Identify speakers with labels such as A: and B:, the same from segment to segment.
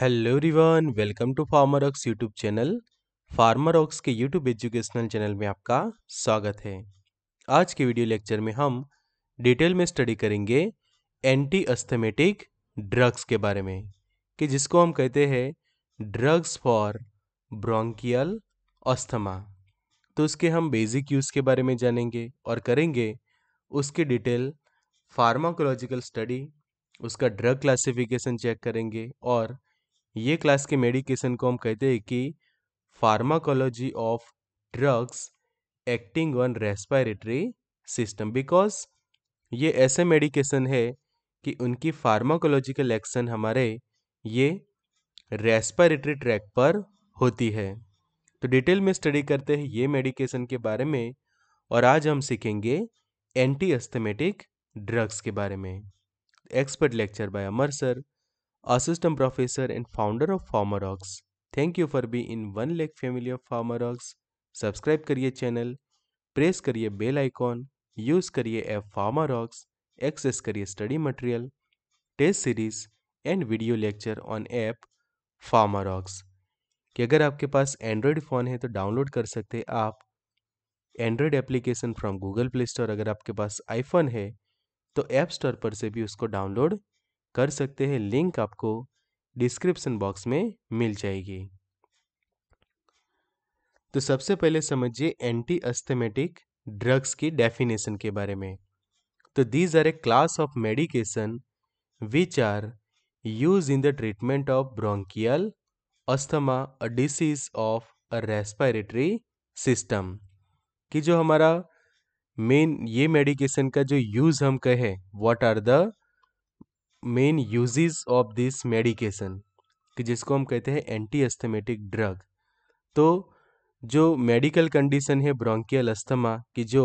A: Hello रिवन welcome to Farmerox YouTube channel Farmerox के YouTube educational channel में आपका स्वागत है आज के वीडियो लेक्चर में हम डिटेल में स्टडी करेंगे एंटी अस्थमेटिक ड्रग्स के बारे में कि जिसको हम कहते हैं ड्रग्स फॉर ब्रोंकियल अस्थमा तो उसके हम बेसिक यूज़ के बारे में जानेंगे और करेंगे उसकी डिटेल फार्माकोलॉजिकल स्टडी उसका ड्रग क्लासिफिकेशन चेक करेंगे और ये क्लास के मेडिकेशन को हम कहते हैं कि pharmacology of drugs acting on respiratory system because ये ऐसे मेडिकेशन है कि उनकी फार्माकोलॉजिकल एक्शन हमारे ये रेस्पायरेटरी ट्रैक पर होती है तो डिटेल में स्टडी करते हैं ये मेडिकेशन के बारे में और आज हम सीखेंगे एंटी एस्थेमेटिक ड्रग्स के बारे में expert lecture by Amar sir assistant professor and founder of Farmerox. Thank you for being in one lakh family of Farmerox. Subscribe करिए चैनल प्रेस करिए बेल आइकॉन यूज़ करिए ऐप फार्मा रॉक्स एक्सेस करिए study material test series and video lecture on app Farmerox कि अगर आपके पास Android phone है तो download कर सकते आप Android application from Google Play Store अगर आपके पास आईफोन है तो ऐप स्टोर पर से भी उसको डाउनलोड कर सकते हैं लिंक आपको डिस्क्रिप्शन बॉक्स में मिल जाएगी तो सबसे पहले समझिए एंटी अस्थमेटिक ड्रग्स की डेफिनेशन के बारे में तो these are a class of medication which are use in the treatment of bronchial asthma a disease of a respiratory system कि जो हमारा मेन ये मेडिकेशन का जो यूज़ हम कहें what are the main uses of this medication कि जिसको हम कहते हैं एंटी एस्थेमेटिक ड्रग तो जो मेडिकल कंडीशन है ब्रोंकियल अस्थमा की जो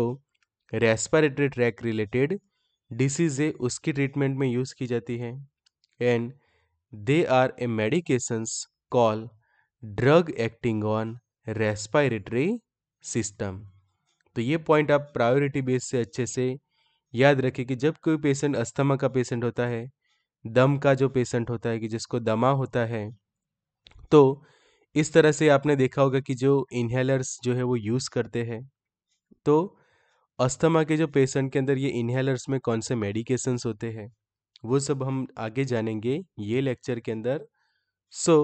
A: रेस्पायरेटरी ट्रैक रिलेटेड डिसीज़ है उसकी ट्रीटमेंट में यूज़ की जाती है and they are a medications call drug acting on respiratory system तो ये पॉइंट आप प्रायोरिटी बेस से अच्छे से याद रखें कि जब कोई पेशेंट अस्थमा का पेशेंट होता है दम का जो पेशेंट होता है कि जिसको दमा होता है तो इस तरह से आपने देखा होगा कि जो इन्हेलर्स जो है वो यूज़ करते हैं तो अस्थमा के जो पेशेंट के अंदर ये इन्हेलर्स में कौन से मेडिकेशंस होते हैं वो सब हम आगे जानेंगे ये लेक्चर के अंदर so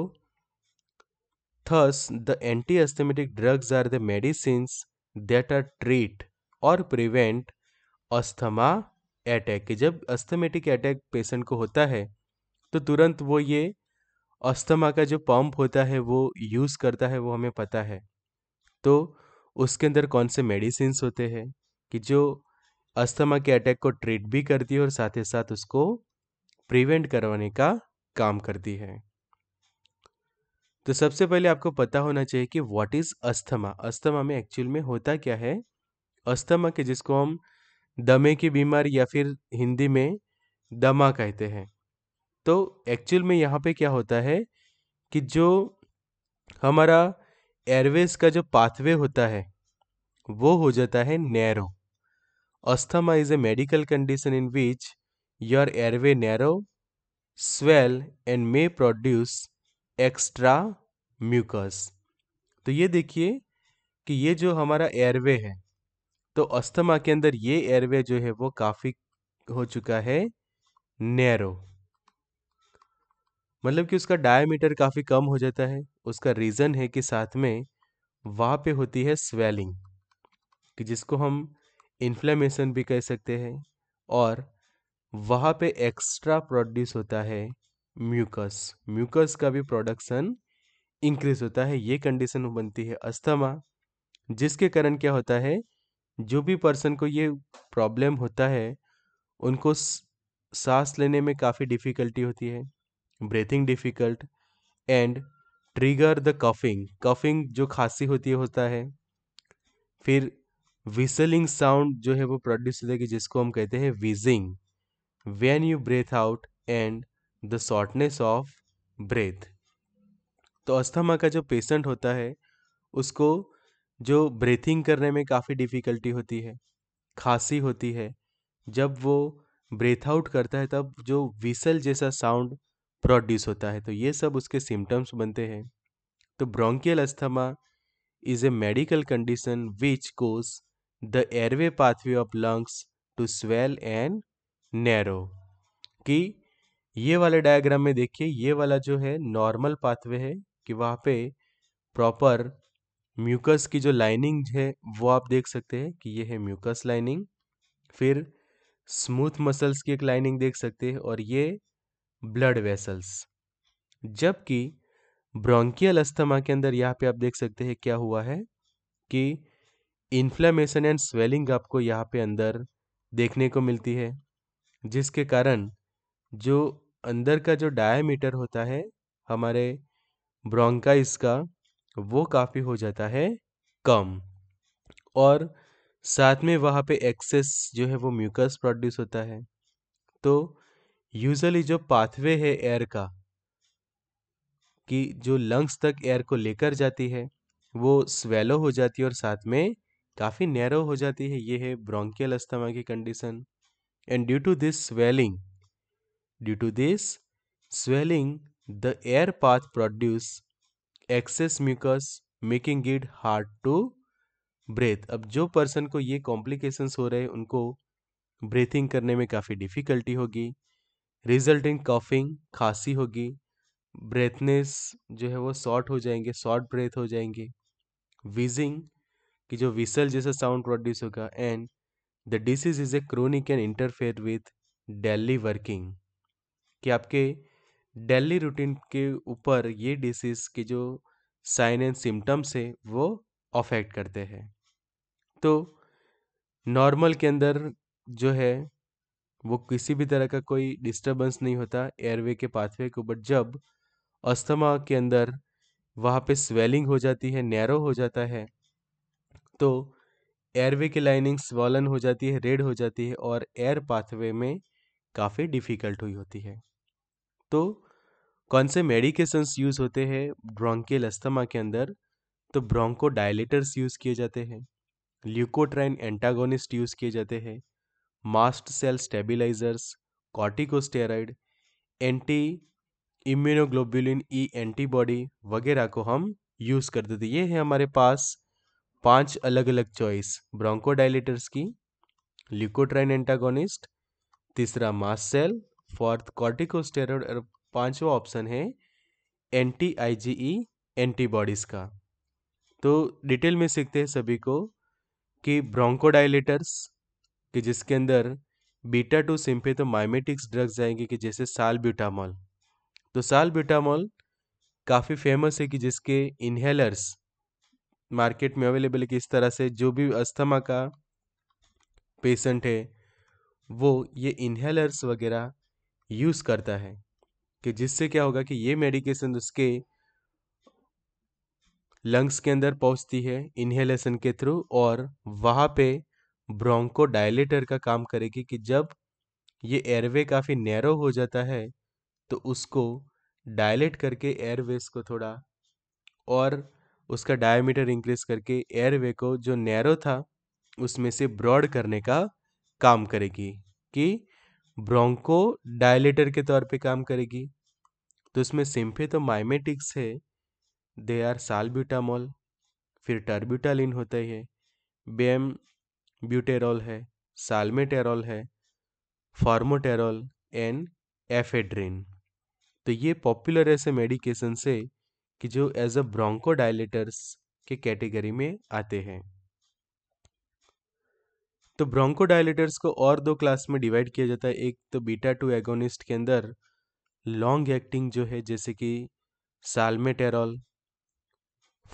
A: thus the anti asthmatic drugs are the medicine that are treat और प्रिवेंट अस्थमा अटैक के जब अस्थमेटिक अटैक पेशेंट को होता है तो तुरंत वो ये अस्थमा का जो पंप होता है वो यूज़ करता है वो हमें पता है तो उसके अंदर कौन से मेडिसिन होते हैं कि जो अस्थमा के अटैक को ट्रीट भी करती है और साथ ही साथ उसको प्रिवेंट करवाने का काम करती है तो सबसे पहले आपको पता होना चाहिए कि व्हाट इज़ अस्थमा अस्थमा में एक्चुअल में होता क्या है अस्थमा के जिसको हम दमे की बीमारी या फिर हिंदी में दमा कहते हैं तो एक्चुअल में यहाँ पे क्या होता है कि जो हमारा एयरवेज का जो पाथवे होता है वो हो जाता है narrow asthma is a medical condition in which your airway narrow swell and may produce extra mucus तो ये देखिए कि ये जो हमारा एयरवे है तो अस्थमा के अंदर ये एयरवे जो है वो काफ़ी हो चुका है नैरो मतलब कि उसका डायमीटर काफ़ी कम हो जाता है उसका रीज़न है कि साथ में वहां पे होती है स्वेलिंग कि जिसको हम इन्फ्लेमेशन भी कह सकते हैं और वहां पे एक्स्ट्रा प्रोड्यूस होता है म्यूकस म्यूकस का भी प्रोडक्शन इंक्रीज होता है ये कंडीशन बनती है अस्थमा जिसके कारण क्या होता है जो भी पर्सन को ये प्रॉब्लम होता है उनको सांस लेने में काफ़ी डिफ़िकल्टी होती है breathing difficult and trigger the coughing coughing जो खांसी होती है होता है फिर विसलिंग साउंड जो है वो प्रोड्यूस होता है जिसको हम कहते हैं wheezing when you breathe out and the shortness of breath तो अस्थमा का जो पेशेंट होता है उसको जो ब्रीथिंग करने में काफ़ी डिफ़िकल्टी होती है खांसी होती है जब वो ब्रेथ आउट करता है तब जो विसल जैसा साउंड प्रोड्यूस होता है तो ये सब उसके सिम्टम्स बनते हैं तो bronchial asthma is a medical condition which cause the airway pathway of lungs to swell and narrow कि ये वाले डायग्राम में देखिए ये वाला जो है नॉर्मल पाथवे है कि वहाँ पे प्रॉपर म्यूकस की जो लाइनिंग है वो आप देख सकते हैं कि ये है म्यूकस लाइनिंग फिर स्मूथ मसल्स की एक लाइनिंग देख सकते हैं और ये ब्लड वेसल्स जबकि ब्रोंकियल अस्थमा के अंदर यहाँ पे आप देख सकते हैं क्या हुआ है कि इन्फ्लेमेशन एंड स्वेलिंग आपको यहाँ पे अंदर देखने को मिलती है जिसके कारण जो अंदर का जो डायमीटर होता है हमारे ब्रोंकाइस का वो काफ़ी हो जाता है कम और साथ में वहाँ पे एक्सेस जो है वो म्यूकस प्रोड्यूस होता है तो यूजली जो पाथवे है एयर का कि जो लंग्स तक एयर को लेकर जाती है वो स्वेलो हो जाती है और साथ में काफ़ी नैरो हो जाती है ये है ब्रोंकियल अस्थमा की condition and due to this swelling due to this swelling the air path produce excess mucus making it hard to breathe अब जो पर्सन को ये कॉम्प्लिकेशंस हो रहे हैं उनको ब्रीथिंग करने में काफ़ी डिफ़िकल्टी होगी रिजल्ट इन कॉफिंग खांसी होगी ब्रेथनेस जो है वो शॉर्ट हो जाएंगे शॉर्ट ब्रेथ हो जाएंगे विजिंग कि जो विसल जैसा साउंड प्रोड्यूस होगा and the disease is a chronic and interfere with daily working कि आपके डेली रूटीन के ऊपर ये डिसीज़ के जो साइन एंड सिम्टम्स है वो अफेक्ट करते हैं तो नॉर्मल के अंदर जो है वो किसी भी तरह का कोई डिस्टरबेंस नहीं होता एयरवे के पाथवे को बट जब अस्थमा के अंदर वहाँ पे स्वेलिंग हो जाती है नैरो हो जाता है तो एयरवे की लाइनिंग्स वॉलन हो जाती है रेड हो जाती है और एयर पाथवे में काफ़ी डिफ़िकल्ट हुई होती है तो कौन से मेडिकेशंस यूज़ होते हैं ब्रोंकियल अस्थमा के अंदर तो ब्रोंको डायलेटर्स यूज़ किए जाते हैं ल्यूकोट्राइन एंटागोनिस्ट यूज़ किए जाते हैं mast cell stabilisers corticosteroid anti immunoglobulin E antibody वगैरह को हम यूज़ करते थे ये है हमारे पास पांच अलग अलग चॉइस ब्रोंको डायलेटर्स की ल्यूकोट्राइन एंटागोनिस्ट तीसरा मास्ट सेल फॉर कॉर्टिकोस्टेरॉइड पांचवा ऑप्शन है एंटी आई एंटीबॉडीज़ का तो डिटेल में सीखते हैं सभी को कि ब्रोंकोडाइलेटर्स कि जिसके अंदर बीटा टू सिंपे तो माइमेटिक्स ड्रग्स जाएंगे कि जैसे साल ब्यूटामॉल तो साल ब्यूटामॉल काफ़ी फेमस है कि जिसके इन्हेलर्स मार्केट में अवेलेबल है कि इस तरह से जो भी अस्थमा का पेशेंट है वो ये इन्हेलर्स वगैरह यूज़ करता है कि जिससे क्या होगा कि ये मेडिकेशन उसके लंग्स के अंदर पहुंचती है इन्हेलेशन के थ्रू और वहाँ पे ब्रोंको डायलेटर का काम करेगी कि जब ये एयरवे काफ़ी नैरो हो जाता है तो उसको डायलेट करके एयरवेज को थोड़ा और उसका डायमीटर इंक्रीज करके एयरवे को जो नैरो था उसमें से ब्रॉड करने का काम करेगी कि ब्रोंको डायलेटर के तौर पे काम करेगी तो इसमें तो माइमेटिक्स है दे आर सालब्यूटामोल फिर टर्ब्यूटालिन होता ही है बेम ब्यूटेरॉल है सालमेटेरॉल है फॉर्मोटेरॉल एंड एफेड्रिन तो ये पॉपुलर ऐसे मेडिकेशन से कि जो एज अ ब्रोंको डायलेटर्स के कैटेगरी में आते हैं तो ब्रोंकोडायलेटर्स को और दो क्लास में डिवाइड किया जाता है एक तो बीटा टू एगोनिस्ट के अंदर लॉन्ग एक्टिंग जो है जैसे कि साल्मेटेरॉल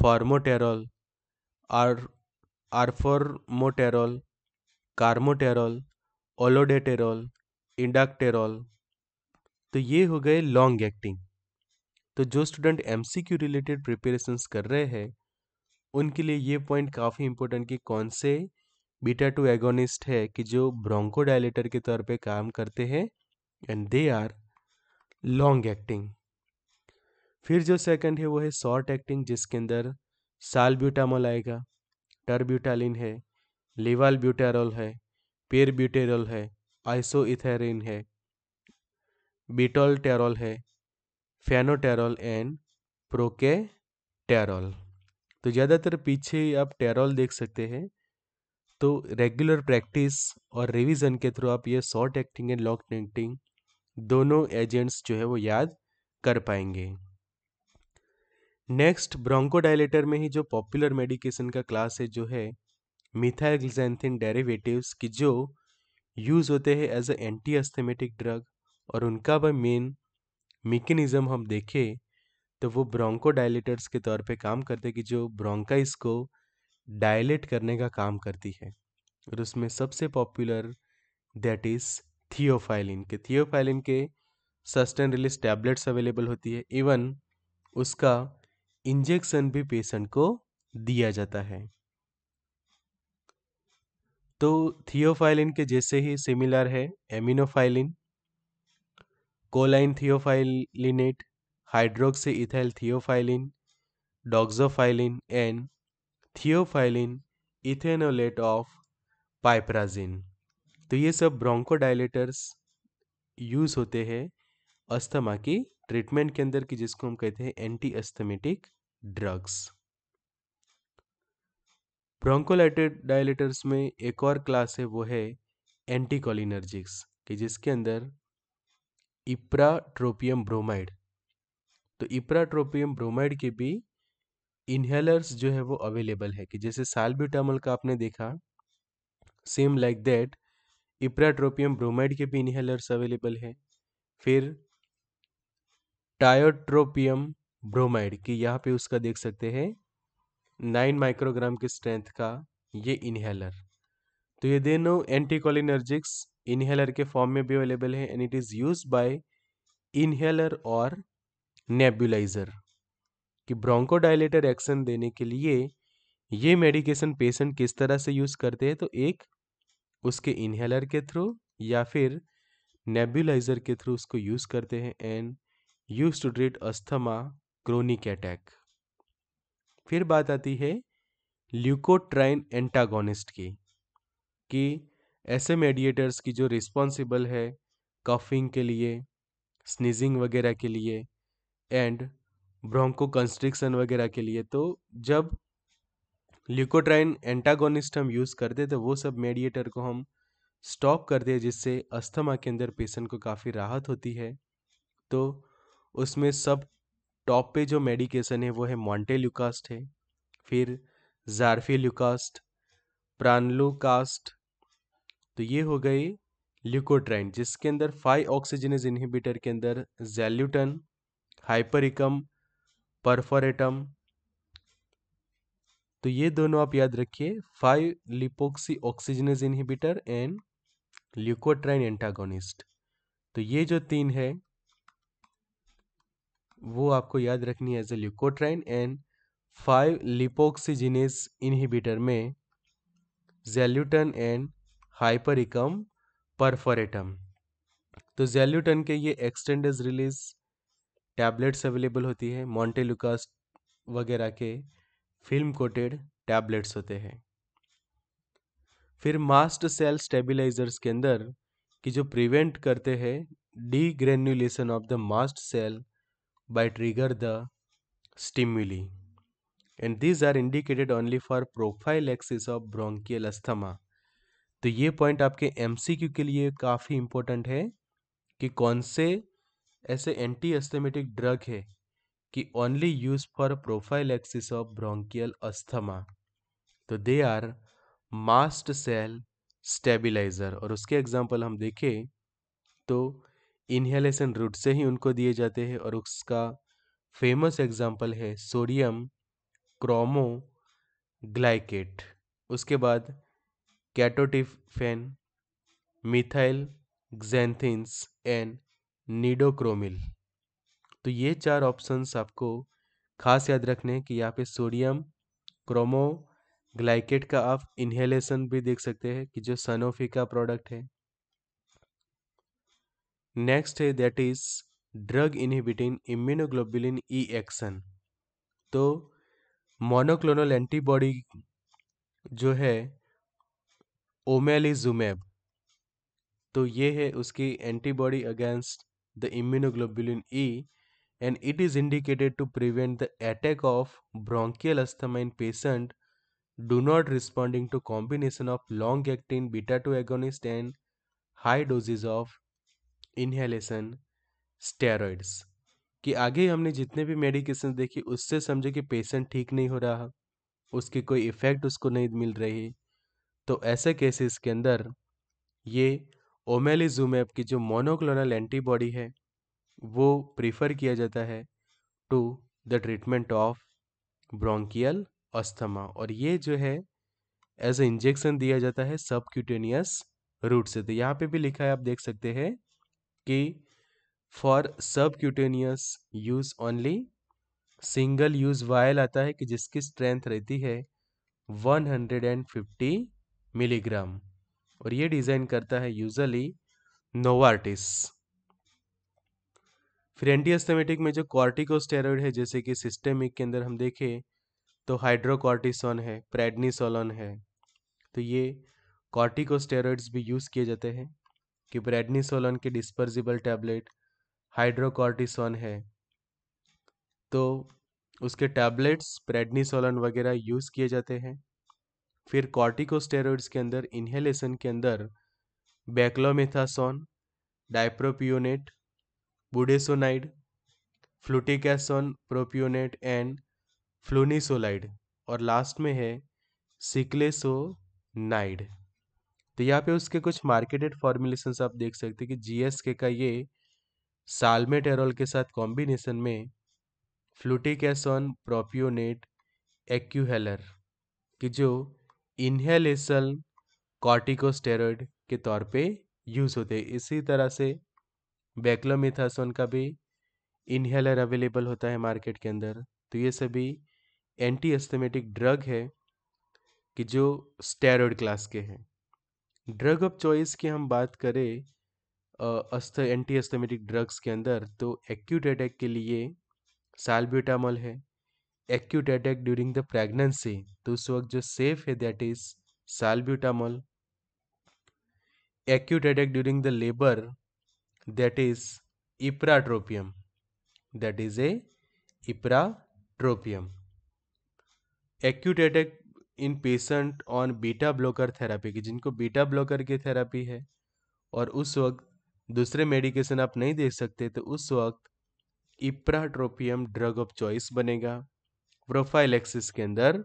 A: फॉर्मोटेरॉल आर आरफोरमोटेरॉल कार्मोटेरॉल ओलोडेटेरॉल इंडाक्टेरॉल तो ये हो गए लॉन्ग एक्टिंग तो जो स्टूडेंट एम रिलेटेड प्रिपेरेशन कर रहे हैं उनके लिए ये पॉइंट काफ़ी इंपॉर्टेंट कि कौन से बीटा टू एगोनिस्ट है कि जो डायलेटर के तौर पे काम करते हैं and they are long acting फिर जो सेकंड है वो है शॉर्ट एक्टिंग जिसके अंदर साल ब्यूटामोल आएगा टर्ब्यूटालिन है लिवाल ब्यूटेरॉल है पेर ब्यूटेरोल है आइसोइथेरिन है बीटोल टेरोल है fenoterol and procaterol तो ज़्यादातर पीछे आप टेरॉल देख सकते हैं तो रेगुलर प्रैक्टिस और रिवीजन के थ्रू आप ये short acting and long acting दोनों एजेंट्स जो है वो याद कर पाएंगे नेक्स्ट ब्रोंकोडाइलेटर में ही जो पॉपुलर मेडिकेशन का क्लास है जो है मिथाइलजेंथिन डेरिवेटिव्स की जो यूज़ होते हैं as a anti asthmatic drug और उनका भी मेन मेकेनिज्म हम देखें तो वो ब्रोंकोडाइलेटर्स के तौर पे काम करते हैं कि जो ब्रोंकाइस को डायलेट करने का काम करती है और उसमें सबसे पॉपुलर दैट इज़ थियोफाइलिन के थियोफाइलिन के सस्टेन रिलीज टैबलेट्स अवेलेबल होती है इवन उसका इंजेक्शन भी पेशेंट को दिया जाता है तो थियोफाइलिन के जैसे ही सिमिलर है aminophylline choline theophyllinate hydroxy ethyl theophylline doxofylline and theophylline ethanolate of piperazine तो ये सब ब्रोंकोडाइलेटर्स यूज़ होते हैं अस्थमा की ट्रीटमेंट के अंदर की जिसको हम कहते हैं एंटी अस्थमेटिक ड्रग्स डायलेटर्स में एक और क्लास है वो है एंटीकोलिनर्जिक्स कि जिसके अंदर इप्राट्रोपियम ब्रोमाइड तो इप्राट्रोपियम ब्रोमाइड के भी इन्हेलर्स जो है वो अवेलेबल है कि जैसे साल्ब्यूटामोल का आपने देखा same like that ipratropium bromide के भी इन्हेलर्स अवेलेबल है फिर टायोट्रोपियम ब्रोमाइड की यहाँ पे उसका देख सकते हैं नाइन माइक्रोग्राम की स्ट्रेंथ का ये इन्हेलर तो ये दोनों एंटीकोलिनर्जिक्स इन्हेलर के फॉर्म में भी अवेलेबल है and it is use by inhaler और नेबुलाइजर कि ब्रोंकोडाइलेटर एक्शन देने के लिए ये मेडिकेशन पेशेंट किस तरह से यूज़ करते हैं तो एक उसके इन्हेलर के थ्रू या फिर नेबुलाइजर के थ्रू उसको यूज़ करते हैं and use to treat asthma chronic attack फिर बात आती है ल्यूकोट्राइन एंटागोनिस्ट की कि ऐसे मेडिएटर्स की जो रिस्पॉन्सिबल है कफिंग के लिए स्नीजिंग वगैरह के लिए एंड ब्रोंको कंस्ट्रिक्शन वगैरह के लिए तो जब ल्यूकोट्राइन एंटागोनिस्ट हम यूज़ करते तो वो सब मेडिएटर को हम स्टॉप कर दे जिससे अस्थमा के अंदर पेशेंट को काफ़ी राहत होती है तो उसमें सब टॉप पे जो मेडिकेशन है वो है मॉन्टे ल्यूकास्ट है फिर जारफी ल्यूकास्ट प्रानलोकास्ट तो ये हो गए ल्यूकोट्राइन जिसके अंदर फाइव ऑक्सीजनज इनहिबिटर के अंदर जेल्यूटन हाइपरिकम परफोरेटम तो ये दोनों आप याद रखिए five lipoxygenase inhibitor and leukotriene antagonist तो ये जो तीन है वो आपको याद रखनी है as a leukotriene and five lipoxygenase inhibitor में जेल्यूटन एंड हाइपरिकम परफोरेटम तो जेल्यूटन के ये एक्सटेंडेज रिलीज टैबलेट्स अवेलेबल होती है मॉन्टेलुकास वगैरह के फिल्म कोटेड टैबलेट्स होते हैं फिर मास्ट सेल स्टेबिलाइजर्स के अंदर कि जो प्रिवेंट करते हैं degranulation of the mast cell trigger the stimuli and these are indicated only for prophylaxis of bronchial asthma तो ये पॉइंट आपके एमसीक्यू के लिए काफ़ी इम्पोर्टेंट है कि कौन से ऐसे एंटी एस्थेमेटिक ड्रग है कि only use for prophylaxis of bronchial asthma तो they are mast cell stabiliser और उसके एग्जाम्पल हम देखें तो इन्हेलेशन रूट से ही उनको दिए जाते हैं और उसका फेमस एग्जाम्पल है सोडियम क्रोमो ग्लाइकेट उसके बाद कैटोटिफेन मिथाइल ग्जेंथिन्स एंड नीडोक्रोमिल तो ये चार ऑप्शंस आपको खास याद रखने हैं कि यहाँ पे सोडियम ग्लाइकेट का आप इनहेलेशन भी देख सकते हैं कि जो सनोफी का प्रोडक्ट है नेक्स्ट है that is drug inhibiting immunoglobulin E action तो मोनोक्लोनल एंटीबॉडी जो है ओमेलिजुमेब तो ये है उसकी antibody against the immunoglobulin E and it is indicated to prevent the attack of bronchial asthma in patient do not responding to combination of long acting beta 2 agonist and high doses of inhalation steroids कि आगे हमने जितने भी medication देखी उससे समझे कि patient ठीक नहीं हो रहा उसकी कोई इफ़ेक्ट उसको नहीं मिल रही तो ऐसे केसेस के अंदर ये ओमेलिजुमैब की जो मोनोक्लोनल एंटीबॉडी है वो प्रीफर किया जाता है to the treatment of bronchial asthma और ये जो है एज ए इंजेक्शन दिया जाता है सब क्यूटेनियस रूट से तो यहाँ पे भी लिखा है आप देख सकते हैं कि for subcutaneous use only single use vial आता है कि जिसकी स्ट्रेंथ रहती है 150 मिलीग्राम और ये डिज़ाइन करता है यूजली नोवार्टिस फिर एंटीस्थेमेटिक में जो कॉर्टिकोस्टेरॉइड है जैसे कि सिस्टेमिक के अंदर हम देखें तो हाइड्रोकॉर्टिसोन है प्रेडनिसोलोन है तो ये कॉर्टिकोस्टेरॉइड्स भी यूज़ किए जाते हैं कि प्रेडनिसोलोन के डिस्पर्जिबल टैबलेट हाइड्रोकॉर्टिसोन है तो उसके टैबलेट्स प्रेडनीसोलन वगैरह यूज़ किए जाते हैं फिर कॉर्टिकोस्टेरॉइड्स के अंदर इन्हेलेशन के अंदर beclomethasone dipropionate budesonide fluticasone propionate and flunisolide और लास्ट में है सिक्लेसोनाइड तो यहाँ पे उसके कुछ मार्केटेड फॉर्मुलेशन आप देख सकते हैं कि जीएसके का ये साल्मेटेरॉल के साथ कॉम्बिनेशन में फ्लूटिक प्रोप्योनेट प्रोपियोनेट एक्यूहेलर कि जो इन्हेलेशन कॉर्टिकोस्टेरॉइड के तौर पे यूज़ होते हैं इसी तरह से बेक्लोमिथासोन का भी इन्हेलर अवेलेबल होता है मार्केट के अंदर तो ये सभी एंटी एस्थेमेटिक ड्रग है कि जो स्टेरॉइड क्लास के हैं ड्रग ऑफ चॉइस की हम बात करें अस्थ एंटी एस्थेमेटिक ड्रग्स के अंदर तो एक्यूट अटैक के लिए सालब्यूटामॉल है acute attack during the pregnancy तो उस वक्त जो सेफ है that is salbutamol acute attack during the labour that is ipratropium that is a ipratropium acute attack in patient on beta blocker therapy की जिनको बीटा ब्लॉकर की therapy है और उस वक्त दूसरे मेडिकेशन आप नहीं देख सकते तो उस वक्त इप्राट्रोपियम ड्रग ऑफ चॉइस बनेगा प्रोफाइल एक्सिस के अंदर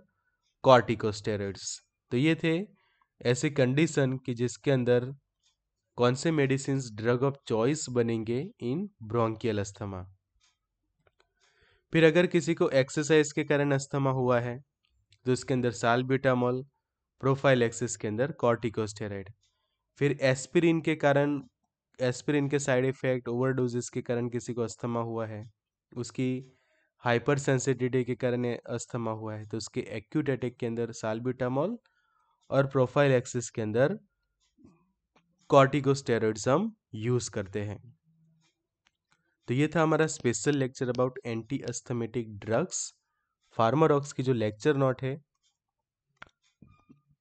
A: कॉर्टिकोस्टेरॉइड्स तो ये थे ऐसे कंडीशन कि जिसके अंदर कौन से मेडिसिन ड्रग ऑफ चॉइस बनेंगे इन ब्रोंकियल अस्थमा फिर अगर किसी को एक्सरसाइज के कारण अस्थमा हुआ है तो इसके अंदर सालब्यूटामोल प्रोफाइल एक्सिस के अंदर कॉर्टिकोस्टेरॉइड फिर एस्पिरिन के कारण एस्पिरिन के साइड इफेक्ट ओवरडोजेस के कारण किसी को अस्थमा हुआ है उसकी हाइपर सेंसिटिविटी के कारण अस्थमा हुआ है तो उसके एक्यूट अटैक के अंदर साल्बिटामोल और प्रोफाइल एक्सिस के अंदर कॉर्टिकोस्टेरॉइड्स हम यूज़ करते हैं तो ये था हमारा special lecture about anti asthmatic drugs Farmerox की जो लेक्चर नोट है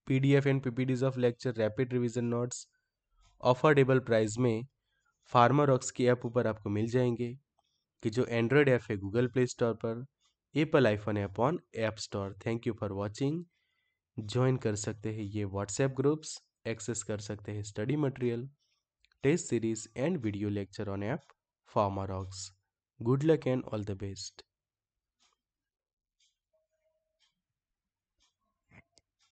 A: PDF and PPTs of lecture rapid revision notes affordable price में फार्मारॉक्स की ऐप ऊपर आपको मिल जाएंगे कि जो एंड्रॉयड ऐप है गूगल प्ले स्टोर पर Apple iPhone app on App Store thank you for watching join कर सकते हैं ये व्हाट्सएप ग्रुप्स एक्सेस कर सकते हैं study material test series and video lecture on app Farmerox good luck and all the best